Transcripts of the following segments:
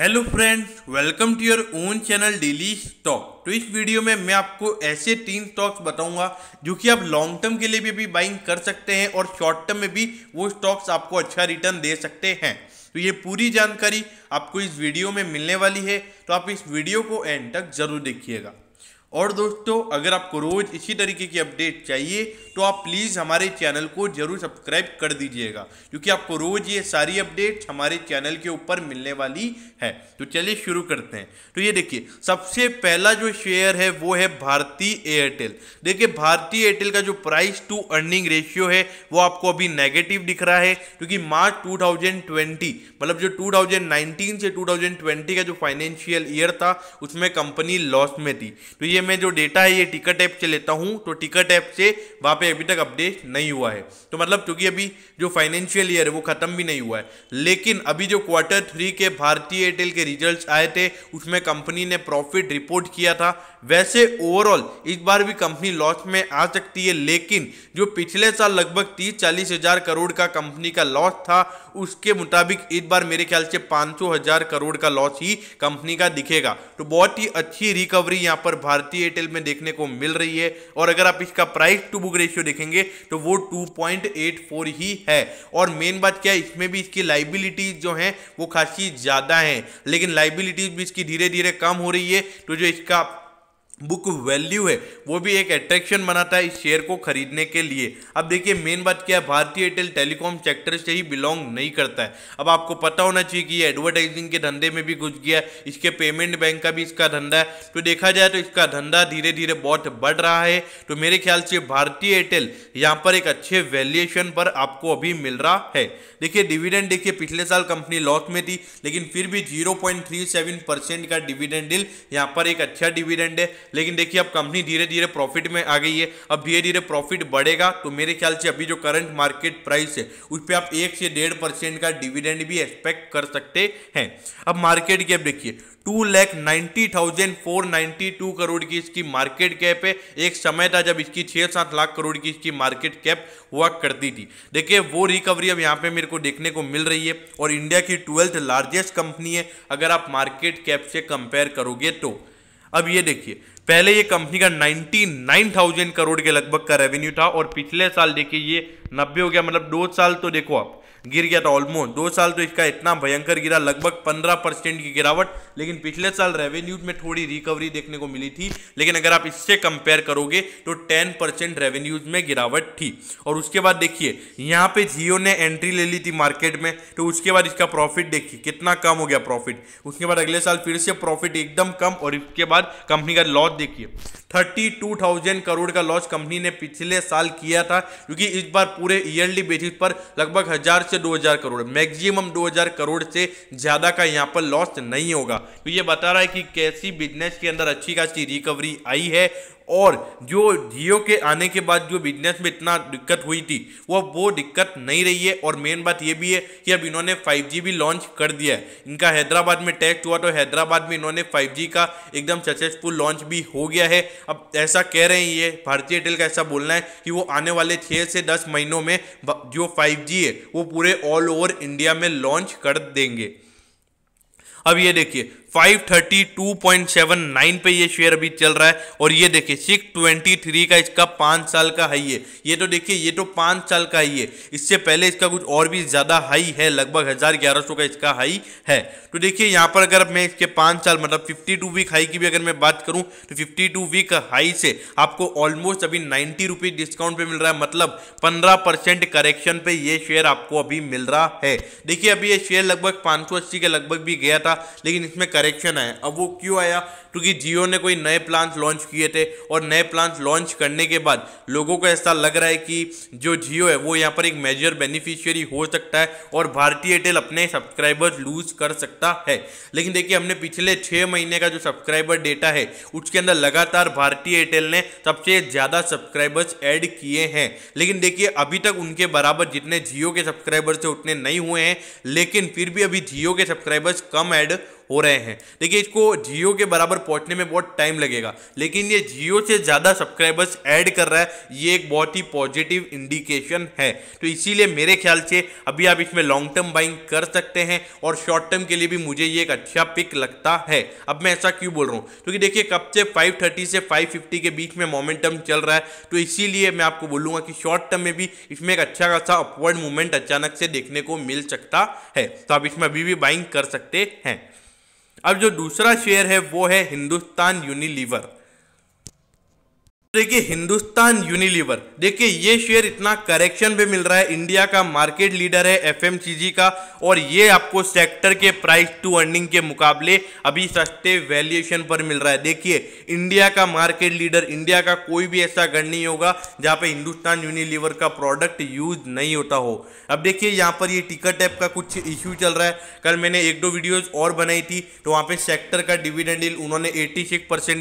hello friends welcome to your own channel daily stock तो इस video में मैं आपको ऐसे तीन स्टॉक्स बताऊंगा जो कि आप लॉन्ग टर्म के लिए भी, भी बाइंग कर सकते हैं और शॉर्ट टर्म में भी वो स्टॉक्स आपको अच्छा रिटर्न दे सकते हैं तो ये पूरी जानकारी आपको इस वीडियो में मिलने वाली है तो आप इस वीडियो को एंड तक जरूर देखिएगा और दोस्तों अगर आपको रोज़ इसी तरीके की अपडेट चाहिए तो आप प्लीज़ हमारे चैनल को ज़रूर सब्सक्राइब कर दीजिएगा क्योंकि आपको रोज़ ये सारी अपडेट्स हमारे चैनल के ऊपर मिलने वाली है तो चलिए शुरू करते हैं तो ये देखिए सबसे पहला जो शेयर है वो है भारती एयरटेल देखिए भारती एयरटेल का जो प्राइस टू अर्निंग रेशियो है वो आपको अभी नेगेटिव दिख रहा है क्योंकि मार्च टू मतलब जो टू से टू का जो फाइनेंशियल ईयर था उसमें कंपनी लॉस में थी तो ये ये मैं जो डेटा है ये टिकट ऐप से लेता हूँ तो टिकट ऐप से वहाँ पे अभी तक अपडेट नहीं हुआ है तो मतलब क्योंकि अभी जो फाइनेंशियल ईयर है वो ख़त्म भी नहीं हुआ है लेकिन अभी जो क्वार्टर थ्री के भारतीय एयरटेल के रिजल्ट आए थे उसमें कंपनी ने प्रॉफिट रिपोर्ट किया था वैसे ओवरऑल इस बार भी कंपनी लॉस में आ सकती है लेकिन जो पिछले साल लगभग तीस चालीस करोड़ का कंपनी का लॉस था उसके मुताबिक इस बार मेरे ख्याल से पाँच हजार करोड़ का लॉस ही कंपनी का दिखेगा तो बहुत ही अच्छी रिकवरी यहाँ पर भारतीय एयरटेल में देखने को मिल रही है और अगर आप इसका प्राइस टू बुक रेशियो देखेंगे तो वो 2.84 ही है और मेन बात क्या है इसमें भी इसकी लाइबिलिटीज जो हैं वो खासी ज़्यादा हैं लेकिन लाइबिलिटीज भी इसकी धीरे धीरे कम हो रही है तो जो इसका बुक वैल्यू है वो भी एक अट्रैक्शन बनाता है इस शेयर को खरीदने के लिए अब देखिए मेन बात क्या है भारतीय एयरटेल टेलीकॉम सेक्टर से ही बिलोंग नहीं करता है अब आपको पता होना चाहिए कि ये एडवर्टाइजिंग के धंधे में भी घुस गया इसके पेमेंट बैंक का भी इसका धंधा है तो देखा जाए तो इसका धंधा धीरे धीरे बहुत बढ़ रहा है तो मेरे ख्याल से भारतीय एयरटेल यहाँ पर एक अच्छे वैल्यूएशन पर आपको अभी मिल रहा है देखिए डिविडेंड देखिए पिछले साल कंपनी लॉस में थी लेकिन फिर भी जीरो का डिविडेंड डील यहाँ पर एक अच्छा डिविडेंड है लेकिन देखिए अब कंपनी धीरे धीरे प्रॉफिट में आ गई है अब धीरे धीरे प्रॉफिट बढ़ेगा तो मेरे ख्याल से अभी जो करंट मार्केट प्राइस है उस पर आप एक से डेढ़ परसेंट का डिविडेंड भी एक्सपेक्ट कर सकते हैं अब मार्केट कैप देखिए two lakh ninety thousand four ninety two crore की इसकी मार्केट कैप है एक समय था जब इसकी छः सात लाख करोड़ की इसकी मार्केट कैप हुआ करती थी देखिए वो रिकवरी अब यहाँ पे मेरे को देखने को मिल रही है और इंडिया की ट्वेल्थ लार्जेस्ट कंपनी है अगर आप मार्केट कैप से कंपेयर करोगे तो अब ये देखिए पहले ये कंपनी का 99,000 करोड़ के लगभग का रेवेन्यू था और पिछले साल देखिए ये नब्बे हो गया मतलब दो साल तो देखो आप गिर गया था ऑलमोस्ट दो साल तो इसका इतना भयंकर गिरा लगभग पंद्रह परसेंट की गिरावट लेकिन पिछले साल रेवेन्यू में थोड़ी रिकवरी देखने को मिली थी लेकिन अगर आप इससे कंपेयर करोगे तो टेन परसेंट रेवेन्यूज में गिरावट थी और उसके बाद देखिए यहाँ पे जियो ने एंट्री ले ली थी मार्केट में तो उसके बाद इसका प्रॉफिट देखिए कितना कम हो गया प्रॉफिट उसके बाद अगले साल फिर से प्रॉफिट एकदम कम और इसके बाद कंपनी का लॉस देखिए थर्टी टू थाउजेंड करोड़ का लॉस कंपनी ने पिछले साल किया था क्योंकि इस बार पूरे ईयरली बेसिस पर लगभग हजार से 2000 करोड़ मैक्सिमम 2000 करोड़ से ज़्यादा का यहाँ पर लॉस नहीं होगा तो ये बता रहा है कि कैसी बिजनेस के अंदर अच्छी खासी रिकवरी आई है और जो जियो के आने के बाद जो बिजनेस में इतना दिक्कत हुई थी वो वो दिक्कत नहीं रही है और मेन बात ये भी है कि अब इन्होंने 5G भी लॉन्च कर दिया है इनका हैदराबाद में टेस्ट हुआ तो हैदराबाद में इन्होंने 5G का एकदम सक्सेसफुल लॉन्च भी हो गया है अब ऐसा कह रहे हैं ये भारतीय एयरटेल का ऐसा बोलना है कि वो आने वाले छः से दस महीनों में जो फाइव है वो पूरे ऑल ओवर इंडिया में लॉन्च कर देंगे अब ये देखिए 532.79 पे ये शेयर अभी चल रहा है और ये देखिए 623 का इसका पाँच साल का हाई है ये तो देखिए ये तो पाँच साल का ही है इससे पहले इसका कुछ और भी ज़्यादा हाई है लगभग हज़ार ग्यारह सौ का इसका हाई है तो देखिए यहाँ पर अगर मैं इसके पाँच साल मतलब फिफ्टी टू वीक हाई की भी अगर मैं बात करूँ तो फिफ्टी टू वीक हाई से आपको ऑलमोस्ट अभी नाइन्टी रुपीज़ डिस्काउंट पे मिल रहा है मतलब पंद्रह परसेंट करेक्शन पे ये शेयर आपको अभी मिल रहा है देखिए अभी ये शेयर लगभग पाँच के लगभग भी गया था लेकिन इसमें करेक्शन आया अब वो क्यों आया क्योंकि जियो ने कोई नए प्लान लॉन्च किए थे और नए प्लान लॉन्च करने के बाद लोगों को ऐसा लग रहा है कि जो जियो है वो यहाँ पर एक मेजर बेनिफिशियरी हो सकता है और भारतीय एयरटेल अपने सब्सक्राइबर लूज कर सकता है लेकिन देखिए हमने पिछले छः महीने का जो सब्सक्राइबर डेटा है उसके अंदर लगातार भारतीय एयरटेल ने सबसे ज़्यादा सब्सक्राइबर्स ऐड किए हैं लेकिन देखिए अभी तक उनके बराबर जितने जियो के सब्सक्राइबर्स थे उतने नहीं हुए हैं लेकिन फिर भी अभी जियो के सब्सक्राइबर्स कम ऐड हो रहे हैं देखिए इसको जियो के बराबर पहुंचने में बहुत टाइम लगेगा लेकिन ये जियो से ज़्यादा सब्सक्राइबर्स ऐड कर रहा है ये एक बहुत ही पॉजिटिव इंडिकेशन है तो इसीलिए मेरे ख्याल से अभी आप इसमें लॉन्ग टर्म बाइंग कर सकते हैं और शॉर्ट टर्म के लिए भी मुझे ये एक अच्छा पिक लगता है अब मैं ऐसा क्यों बोल रहा हूँ क्योंकि देखिए कब से फाइव से फाइव के बीच में मोमेंटम चल रहा है तो इसीलिए मैं आपको बोलूँगा कि शॉर्ट टर्म में भी इसमें एक अच्छा खासा अपवर्ड मूवमेंट अचानक से देखने को मिल सकता है तो आप इसमें अभी भी बाइंग कर सकते हैं अब जो दूसरा शेयर है वो है हिंदुस्तान यूनिलीवर देखिए हिंदुस्तान यूनिलीवर देखिए ये शेयर इतना करेक्शन पे मिल रहा है इंडिया का मार्केट लीडर है एफएमसीजी का और ये आपको सेक्टर के प्राइस टू अर्निंग के मुकाबले अभी सस्ते वैल्यूएशन पर मिल रहा है देखिए इंडिया का मार्केट लीडर इंडिया का कोई भी ऐसा गण नहीं होगा जहाँ पे हिंदुस्तान यूनिलीवर का प्रोडक्ट यूज नहीं होता हो अब देखिए यहाँ पर ये टिकट टैप का कुछ इश्यू चल रहा है कल मैंने एक दो वीडियोज और बनाई थी तो वहाँ पे सेक्टर का डिविडेंड उन्होंने एट्टी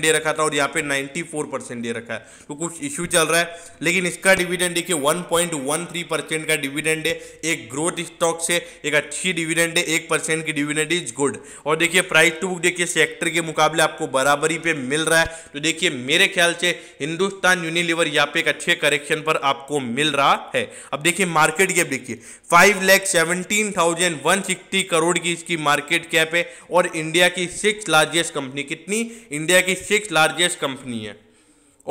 दे रखा था और यहाँ पे नाइन्टी दे रखा है है तो कुछ इश्यू चल रहा है लेकिन इसका डिविडेंड देखिए 1.13 परसेंट का डिविडेंड है एक ग्रोथ स्टॉक से एक अच्छी डिविडेंड है एक परसेंट की डिविडेंड इज गुड और देखिए प्राइस टू बुक देखिए सेक्टर के मुकाबले आपको बराबरी पे मिल रहा है तो देखिए मेरे ख्याल से हिंदुस्तान यूनिलिवर यहाँ पे एक अच्छे करेक्शन पर आपको मिल रहा है अब देखिए मार्केट कैप देखिए five lakh seventeen thousand one sixty crore की इसकी मार्केट कैप है और इंडिया की सिक्स लार्जेस्ट कंपनी कितनी इंडिया की सिक्स लार्जेस्ट कंपनी है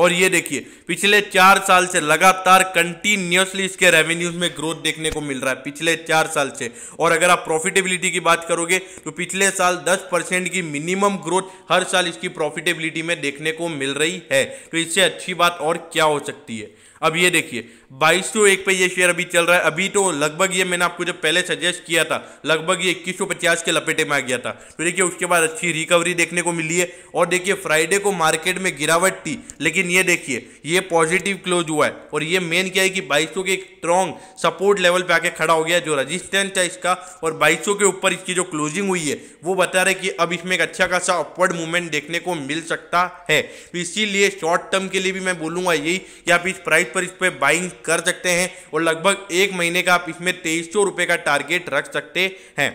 और ये देखिए पिछले चार साल से लगातार कंटिन्यूसली इसके रेवेन्यूज में ग्रोथ देखने को मिल रहा है पिछले चार साल से और अगर आप प्रॉफिटेबिलिटी की बात करोगे तो पिछले साल 10 परसेंट की मिनिमम ग्रोथ हर साल इसकी प्रॉफिटेबिलिटी में देखने को मिल रही है तो इससे अच्छी बात और क्या हो सकती है अब ये देखिए बाईस सौ एक पे ये शेयर अभी चल रहा है अभी तो लगभग ये मैंने आपको जब पहले सजेस्ट किया था लगभग ये इक्कीस सौ पचास के लपेटे में आ गया था तो देखिए उसके बाद अच्छी रिकवरी देखने को मिली है और देखिए फ्राइडे को मार्केट में गिरावट थी लेकिन ये देखिए ये पॉजिटिव क्लोज हुआ है और ये मेन क्या है कि बाईस के एक स्ट्रॉन्ग सपोर्ट लेवल पर आके खड़ा हो गया जो रजिस्टेंस है इसका और बाईस के ऊपर इसकी जो क्लोजिंग हुई है वो बता रहे कि अब इसमें एक अच्छा खासा अपवर्ड मूवमेंट देखने को मिल सकता है तो इसीलिए शॉर्ट टर्म के लिए भी मैं बोलूँगा यही कि आप इस प्राइस पर इस पर बाइंग कर सकते हैं और लगभग एक महीने का आप इसमें तेईस सौ रुपये का टारगेट रख सकते हैं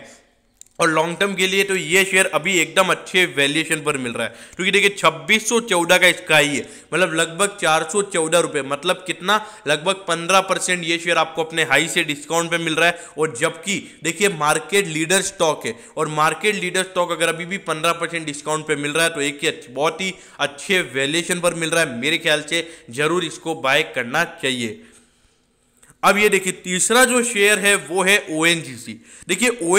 और लॉन्ग टर्म के लिए तो ये शेयर अभी एकदम अच्छे वैल्यूएशन पर मिल रहा है क्योंकि तो देखिए 2614 का इसका ही है मतलब लगभग चार सौ मतलब कितना लगभग 15 परसेंट ये शेयर आपको अपने हाई से डिस्काउंट पे मिल रहा है और जबकि देखिए मार्केट लीडर स्टॉक है और मार्केट लीडर स्टॉक अगर अभी भी पंद्रह डिस्काउंट पर मिल रहा है तो एक ही बहुत ही अच्छे वैल्यूएशन पर मिल रहा है मेरे ख्याल से जरूर इसको बाय करना चाहिए अब ये देखिए तीसरा जो शेयर है वो है ओ देखिए ओ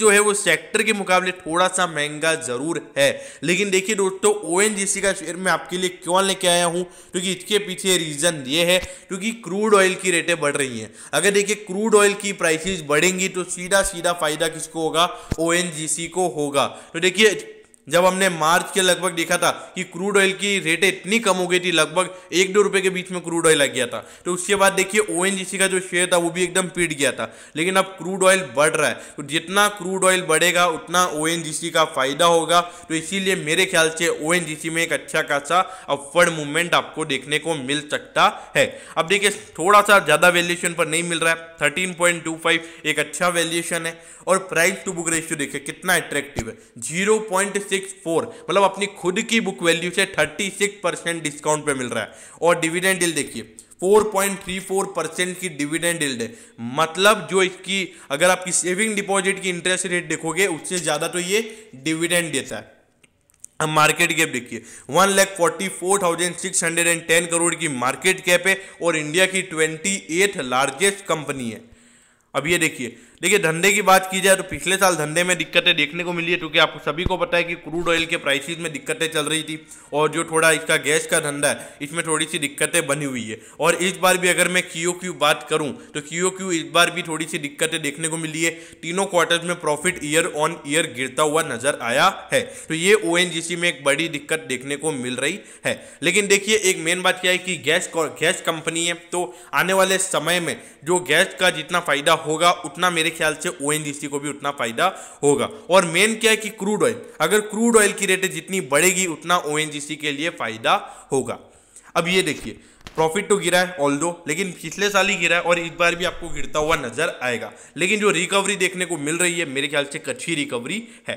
जो है वो सेक्टर के मुकाबले थोड़ा सा महंगा जरूर है लेकिन देखिए दोस्तों ओ का शेयर मैं आपके लिए क्यों लेके आया हूँ क्योंकि तो इसके पीछे रीज़न ये है क्योंकि तो क्रूड ऑयल की रेटें बढ़ रही हैं अगर देखिए क्रूड ऑयल की प्राइसेस बढ़ेंगी तो सीधा सीधा फायदा किसको होगा ओ को होगा तो देखिए जब हमने मार्च के लगभग देखा था कि क्रूड ऑयल की रेटें इतनी कम हो गई थी लगभग एक दो रुपए के बीच में क्रूड ऑयल आ गया था तो उसके बाद देखिए ओ का जो शेयर था वो भी एकदम पीट गया था लेकिन अब क्रूड ऑयल बढ़ रहा है तो जितना क्रूड ऑयल बढ़ेगा उतना ओ का फायदा होगा तो इसीलिए मेरे ख्याल से ओ में एक अच्छा खासा अपवर्ड मूवमेंट आपको देखने को मिल सकता है अब देखिए थोड़ा सा ज़्यादा वैल्यूएशन पर नहीं मिल रहा है थर्टीन एक अच्छा वैल्यूएशन है और प्राइस टू बुक रेशियो देखिए कितना अट्रैक्टिव है जीरो पॉइंट सिक्स फोर मतलब अपनी खुद की बुक वैल्यू से थर्टी सिक्स परसेंट डिस्काउंट पे मिल रहा है और डिविडेंड डील देखिए 4.34 परसेंट की डिविडेंड डील है मतलब जो इसकी अगर आपकी सेविंग डिपॉजिट की इंटरेस्ट रेट देखोगे उससे ज़्यादा तो ये डिविडेंड देता है मार्केट कैप देखिए one lakh forty four thousand six hundred and ten crore की मार्केट कैप है और इंडिया की ट्वेंटी एट लार्जेस्ट कंपनी है अब ये देखिए देखिए धंधे की बात की जाए तो पिछले साल धंधे में दिक्कतें देखने को मिली है क्योंकि आपको सभी को पता है कि क्रूड ऑयल के प्राइसेस में दिक्कतें चल रही थी और जो थोड़ा इसका गैस का धंधा है इसमें थोड़ी सी दिक्कतें बनी हुई है और इस बार भी अगर मैं क्यू क्यू बात करूँ तो क्यू क्यू इस बार भी थोड़ी सी दिक्कतें देखने को मिली है तीनों क्वार्टर्स में प्रॉफिट ईयर ऑन ईयर गिरता हुआ नजर आया है तो ये ओ में एक बड़ी दिक्कत देखने को मिल रही है लेकिन देखिए एक मेन बात क्या है कि गैस गैस कंपनी है तो आने वाले समय में जो गैस का जितना फायदा होगा उतना मेरे ख्याल से ओ को भी उतना फायदा होगा और मेन क्या है कि क्रूड ऑयल अगर क्रूड ऑयल की रेट जितनी बढ़ेगी उतना ओ के लिए फायदा होगा अब ये देखिए प्रॉफिट तो गिरा है ऑल दो लेकिन पिछले साल ही गिरा है और इस बार भी आपको गिरता हुआ नजर आएगा लेकिन जो रिकवरी देखने को मिल रही है मेरे ख्याल से कच्ची रिकवरी है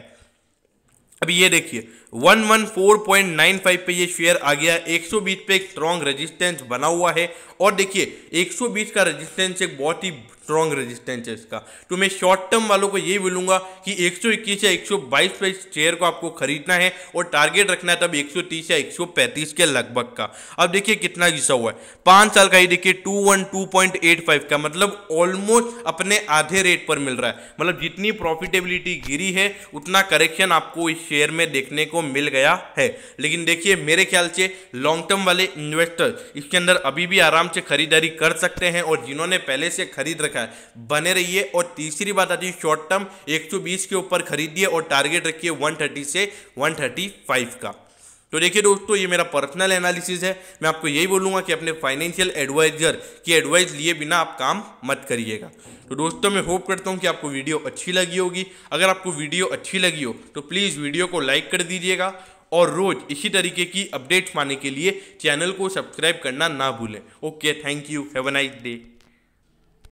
अब ये देखिए 114.95 पे ये शेयर आ गया 120 पे एक स्ट्रॉन्ग रेजिस्टेंस बना हुआ है और देखिए 120 का रेजिस्टेंस एक बहुत ही स्ट्रॉन्ग रेजिस्टेंस है इसका तो मैं शॉर्ट टर्म वालों को यही बोलूंगा कि 121 से 122 पे शेयर को आपको खरीदना है और टारगेट रखना है तब 130 या 135 के लगभग का अब देखिए कितना घिसा हुआ है पाँच साल का ही देखिए फाइव का मतलब ऑलमोस्ट अपने आधे रेट पर मिल रहा है मतलब जितनी प्रॉफिटेबिलिटी गिरी है उतना करेक्शन आपको इस शेयर में देखने को मिल गया है लेकिन देखिए मेरे ख्याल से लॉन्ग टर्म वाले इन्वेस्टर इसके अंदर अभी भी आराम से खरीदारी कर सकते हैं और जिन्होंने पहले से खरीद रखा है बने रहिए और तीसरी बात आती है शॉर्ट टर्म 120 के ऊपर खरीदिए और टारगेट रखिए 130 से 135 का तो देखिए दोस्तों ये मेरा पर्सनल एनालिसिस है मैं आपको यही बोलूँगा कि अपने फाइनेंशियल एडवाइजर की एडवाइस लिए बिना आप काम मत करिएगा तो दोस्तों मैं होप करता हूँ कि आपको वीडियो अच्छी लगी होगी अगर आपको वीडियो अच्छी लगी हो तो प्लीज़ वीडियो को लाइक कर दीजिएगा और रोज़ इसी तरीके की अपडेट्स पाने के लिए चैनल को सब्सक्राइब करना ना भूलें okay thank you have a nice day